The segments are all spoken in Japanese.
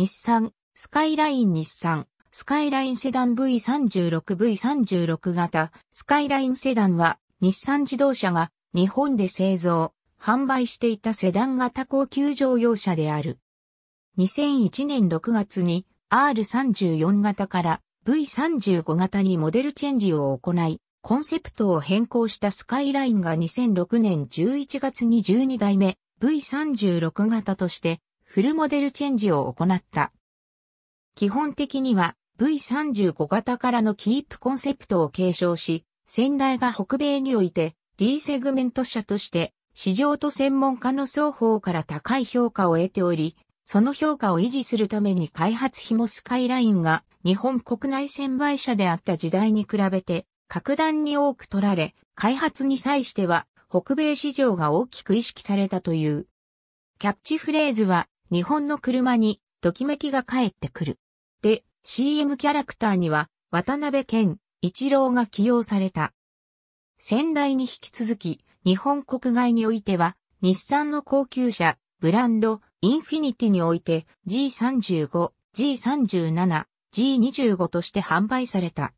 日産、スカイライン日産、スカイラインセダン V36、V36 型、スカイラインセダンは、日産自動車が日本で製造、販売していたセダン型高級乗用車である。2001年6月に R34 型から V35 型にモデルチェンジを行い、コンセプトを変更したスカイラインが2006年11月に12代目 V36 型としてフルモデルチェンジを行った。基本的には V35 型からのキープコンセプトを継承し、先代が北米において D セグメント車として市場と専門家の双方から高い評価を得ており、その評価を維持するために開発費もスカイラインが日本国内専売車であった時代に比べて格段に多く取られ、開発に際しては北米市場が大きく意識されたという。キャッチフレーズは日本の車に、ときめきが帰ってくる。で、CM キャラクターには、渡辺健、一郎が起用された。先代に引き続き、日本国外においては、日産の高級車、ブランド、インフィニティにおいて G35、G37、G25 として販売された。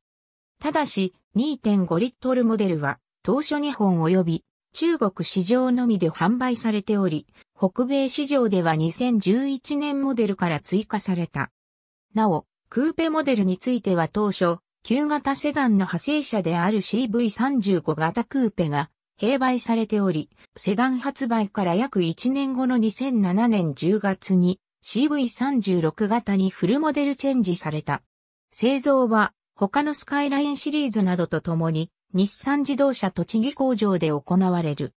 ただし、2.5リットルモデルは、当初日本及び中国市場のみで販売されており、北米市場では2011年モデルから追加された。なお、クーペモデルについては当初、旧型セダンの派生車である CV35 型クーペが併売されており、セダン発売から約1年後の2007年10月に CV36 型にフルモデルチェンジされた。製造は他のスカイラインシリーズなどとともに日産自動車栃木工場で行われる。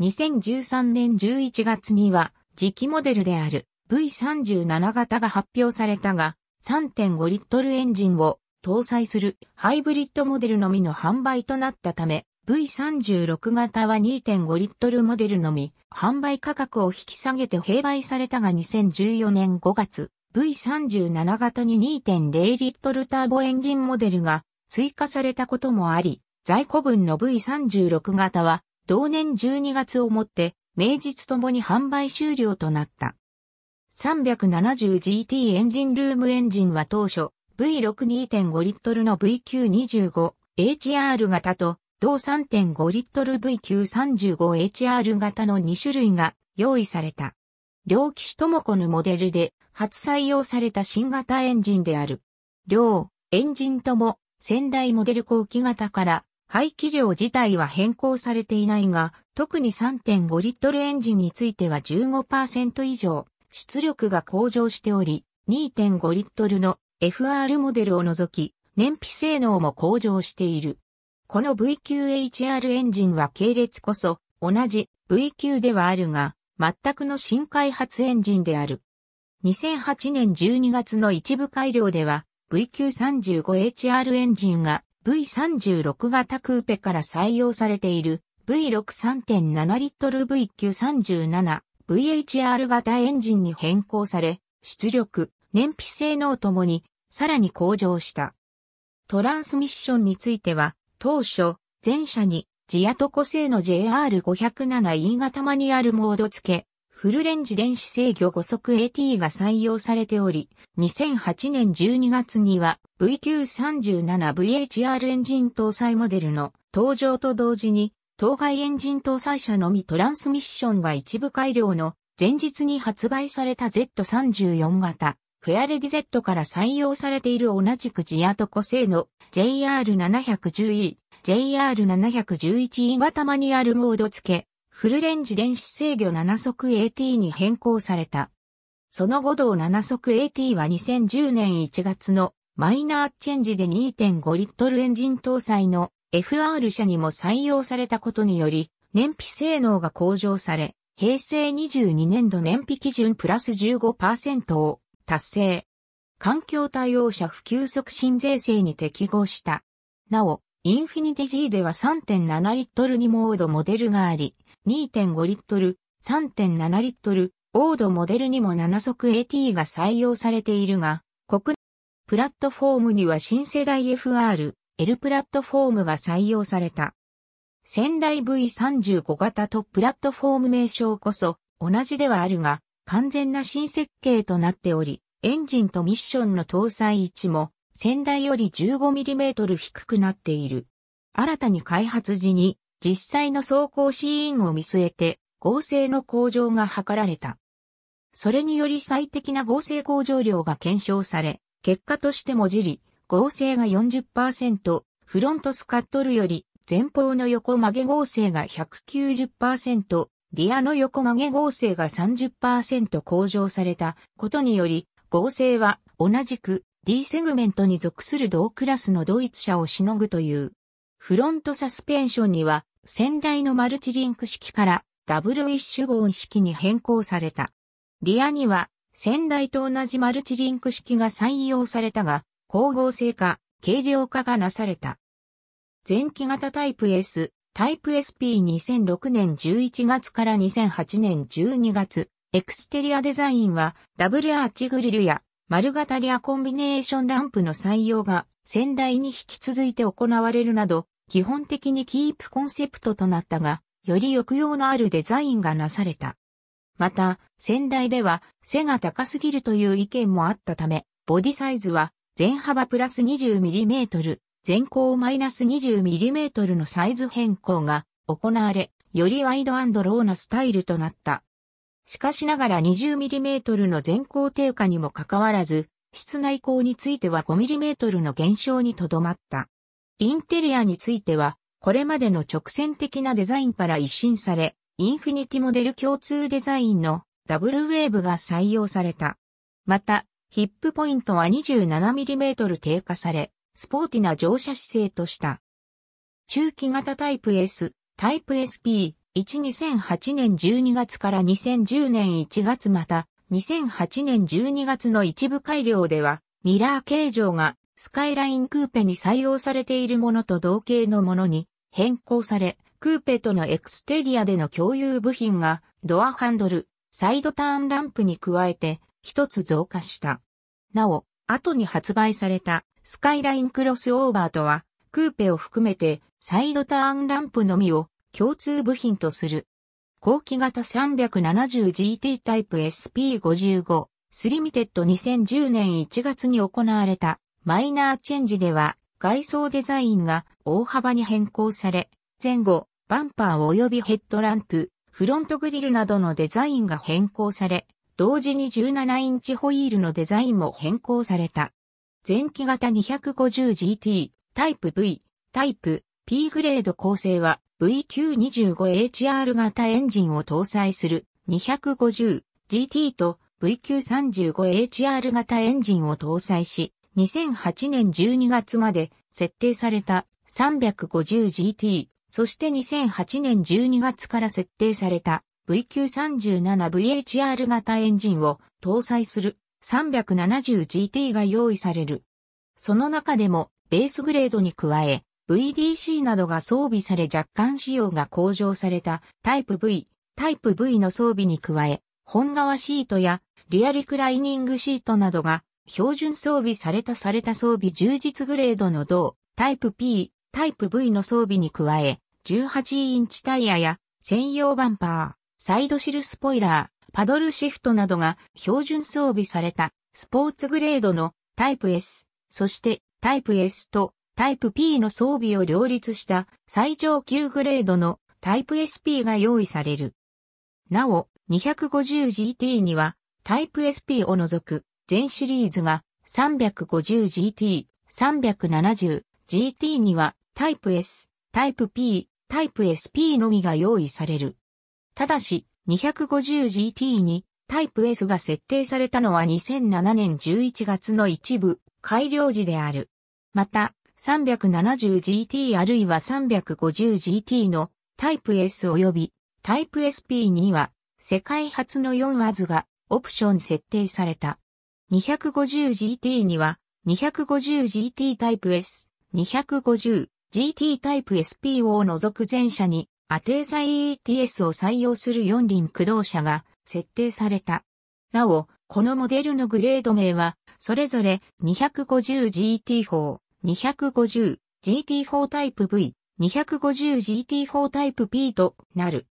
2013年11月には次期モデルである V37 型が発表されたが3.5リットルエンジンを搭載するハイブリッドモデルのみの販売となったため V36 型は2.5リットルモデルのみ販売価格を引き下げて併売されたが2014年5月 V37 型に2.0リットルターボエンジンモデルが追加されたこともあり在庫分の V36 型は同年12月をもって、名実ともに販売終了となった。370GT エンジンルームエンジンは当初 V62.5 リットルの v q 2 5 h r 型と同3.5リットル v q 3 5 h r 型の2種類が用意された。両機種ともこのモデルで初採用された新型エンジンである。両エンジンとも仙台モデル後期型から排気量自体は変更されていないが、特に3.5リットルエンジンについては15%以上、出力が向上しており、2.5リットルの FR モデルを除き、燃費性能も向上している。この VQHR エンジンは系列こそ、同じ V q ではあるが、全くの新開発エンジンである。2008年12月の一部改良では、VQ35HR エンジンが V36 型クーペから採用されている V63.7 リットル v q 3 7 VHR 型エンジンに変更され、出力、燃費性能ともにさらに向上した。トランスミッションについては、当初、前者にジアトコ製の JR507E 型マニュアルモード付け、フルレンジ電子制御5速 AT が採用されており、2008年12月には VQ37VHR エンジン搭載モデルの登場と同時に、当該エンジン搭載車のみトランスミッションが一部改良の前日に発売された Z34 型、フェアレディ Z から採用されている同じくジアと個性の JR710E、JR711E 型マニュアルモード付け、フルレンジ電子制御7速 AT に変更された。その後同7速 AT は2010年1月のマイナーチェンジで2.5リットルエンジン搭載の FR 車にも採用されたことにより、燃費性能が向上され、平成22年度燃費基準プラス15%を達成。環境対応車普及促進税制に適合した。なお、インフィニティ G では3.7リットルにモードモデルがあり、2.5リットル、3.7リットル、オードモデルにも7速 AT が採用されているが、国内プラットフォームには新世代 FR、L プラットフォームが採用された。仙台 V35 型とプラットフォーム名称こそ同じではあるが、完全な新設計となっており、エンジンとミッションの搭載位置も仙台より 15mm 低くなっている。新たに開発時に実際の走行シーンを見据えて合成の向上が図られた。それにより最適な合成向上量が検証され、結果としてもじり、合成が40%、フロントスカットルより前方の横曲げ合成が190%、リアの横曲げ合成が30%向上されたことにより、合成は同じく D セグメントに属する同クラスのドイツ車をしのぐという。フロントサスペンションには先代のマルチリンク式からダブルウィッシュボーン式に変更された。リアには先代と同じマルチリンク式が採用されたが、光合成化、軽量化がなされた。前期型タイプ S、タイプ SP2006 年11月から2008年12月、エクステリアデザインはダブルアーチグリルや丸型リアコンビネーションランプの採用が先代に引き続いて行われるなど、基本的にキープコンセプトとなったが、より抑揚のあるデザインがなされた。また、先代では背が高すぎるという意見もあったため、ボディサイズは全幅プラス 20mm、全高マイナス 20mm のサイズ変更が行われ、よりワイドローなスタイルとなった。しかしながら 20mm の全高低下にもかかわらず、室内高については 5mm の減少にとどまった。インテリアについては、これまでの直線的なデザインから一新され、インフィニティモデル共通デザインのダブルウェーブが採用された。また、ヒップポイントは 27mm 低下され、スポーティな乗車姿勢とした。中期型タイプ S、タイプ SP、12008年12月から2010年1月また、2008年12月の一部改良では、ミラー形状がスカイラインクーペに採用されているものと同型のものに変更され、クーペとのエクステリアでの共有部品がドアハンドル、サイドターンランプに加えて一つ増加した。なお、後に発売されたスカイラインクロスオーバーとは、クーペを含めてサイドターンランプのみを共通部品とする。後期型 370GT タイプ SP55、スリミテッド2010年1月に行われたマイナーチェンジでは外装デザインが大幅に変更され、前後、バンパー及びヘッドランプ、フロントグリルなどのデザインが変更され、同時に17インチホイールのデザインも変更された。前期型 250GT、タイプ V、タイプ P グレード構成は VQ25HR 型エンジンを搭載する 250GT と VQ35HR 型エンジンを搭載し、2008年12月まで設定された 350GT、そして2008年12月から設定された VQ37VHR 型エンジンを搭載する 370GT が用意される。その中でもベースグレードに加え VDC などが装備され若干仕様が向上されたタイプ V、タイプ V の装備に加え本革シートやリアリクライニングシートなどが標準装備されたされた装備充実グレードの同、タイプ P、タイプ V の装備に加え、18インチタイヤや専用バンパー、サイドシルスポイラー、パドルシフトなどが標準装備されたスポーツグレードのタイプ S、そしてタイプ S とタイプ P の装備を両立した最上級グレードのタイプ SP が用意される。なお、250GT にはタイプ SP を除く全シリーズが 350GT、370GT にはタイプ S、タイプ P、タイプ SP のみが用意される。ただし、250GT にタイプ S が設定されたのは2007年11月の一部改良時である。また、370GT あるいは 350GT のタイプ S 及びタイプ SP には世界初の4ワズがオプション設定された。250GT には 250GT タイプ S、250GT タイプ SP を除く全車にアテーサ EETS を採用する四輪駆動車が設定された。なお、このモデルのグレード名は、それぞれ 250GT4、250GT4 タイプ V、250GT4 タイプ P となる。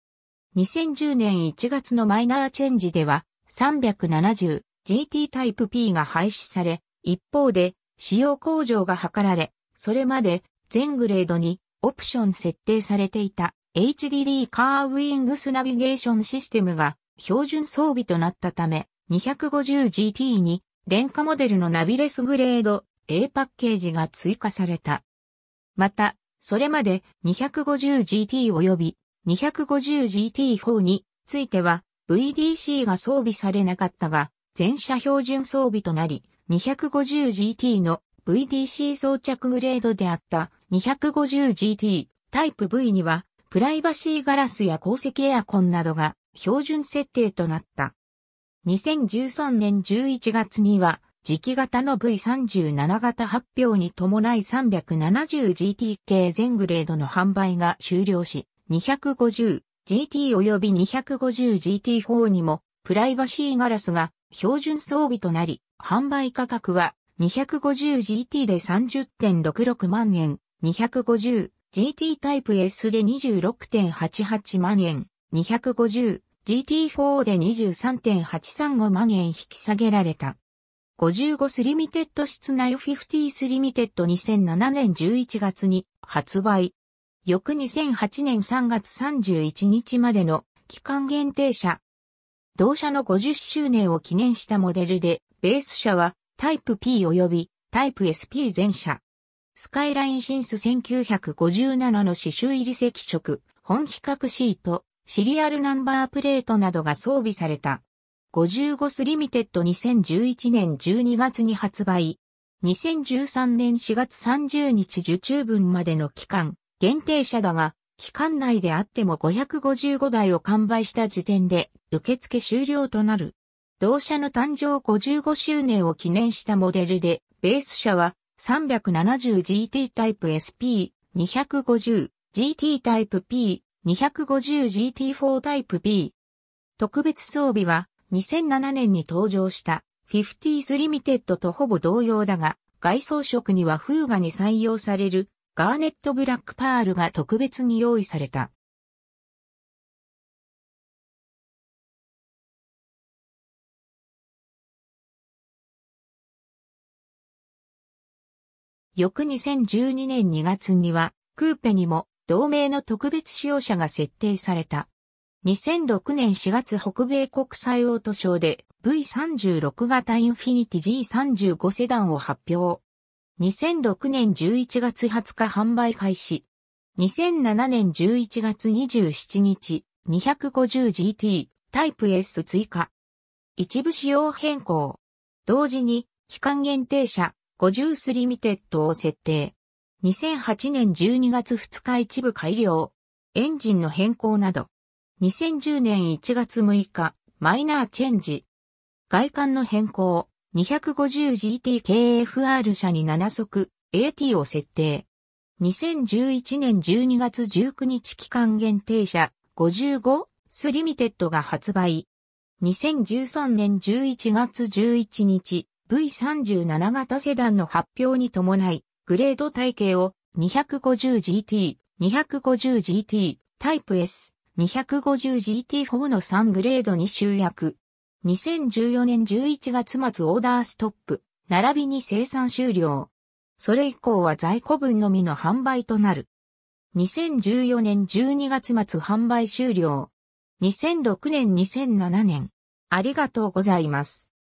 2010年1月のマイナーチェンジでは、370、GT タイプ P が廃止され、一方で使用向上が図られ、それまで全グレードにオプション設定されていた HDD カーウィングスナビゲーションシステムが標準装備となったため 250GT に廉価モデルのナビレスグレード A パッケージが追加された。また、それまで 250GT 及び 250GT4 については VDC が装備されなかったが、全車標準装備となり、250GT の VDC 装着グレードであった 250GT タイプ V には、プライバシーガラスや鉱石エアコンなどが標準設定となった。2013年11月には、磁気型の V37 型発表に伴い 370GT 系全グレードの販売が終了し、250GT 及び 250GT4 にもプライバシーガラスが標準装備となり、販売価格は 250GT で30.66万円、250GT タイプ S で26.88万円、250GT4 で23.835万円引き下げられた。55スリミテッド室内50スリミテッド2007年11月に発売。翌2008年3月31日までの期間限定車同社の50周年を記念したモデルで、ベース車はタイプ P 及びタイプ SP 全車。スカイラインシンス1957の刺繍入り赤色、本比較シート、シリアルナンバープレートなどが装備された。55スリミテッド2011年12月に発売。2013年4月30日受注分までの期間、限定車だが、期間内であっても555台を完売した時点で受付終了となる。同社の誕生55周年を記念したモデルで、ベース車は 370GT タイプ SP250、GT タイプ P、250GT4 タイプ B。特別装備は2007年に登場したフィフティーズリミテッドとほぼ同様だが、外装色には風ガに採用されるガーネットブラックパールが特別に用意された。翌2012年2月には、クーペにも同盟の特別使用者が設定された。2006年4月北米国際オートショーで V36 型インフィニティ G35 セダンを発表。2006年11月20日販売開始。2007年11月27日、250GT タイプ S 追加。一部仕様変更。同時に、期間限定車、50スリミテッドを設定。2008年12月2日一部改良。エンジンの変更など。2010年1月6日、マイナーチェンジ。外観の変更。250GTKFR 車に7速 AT を設定。2011年12月19日期間限定車55スリミテッドが発売。2013年11月11日 V37 型セダンの発表に伴い、グレード体系を 250GT、250GT、タイプ S、250GT4 の3グレードに集約。2014年11月末オーダーストップ、並びに生産終了。それ以降は在庫分のみの販売となる。2014年12月末販売終了。2006年2007年。ありがとうございます。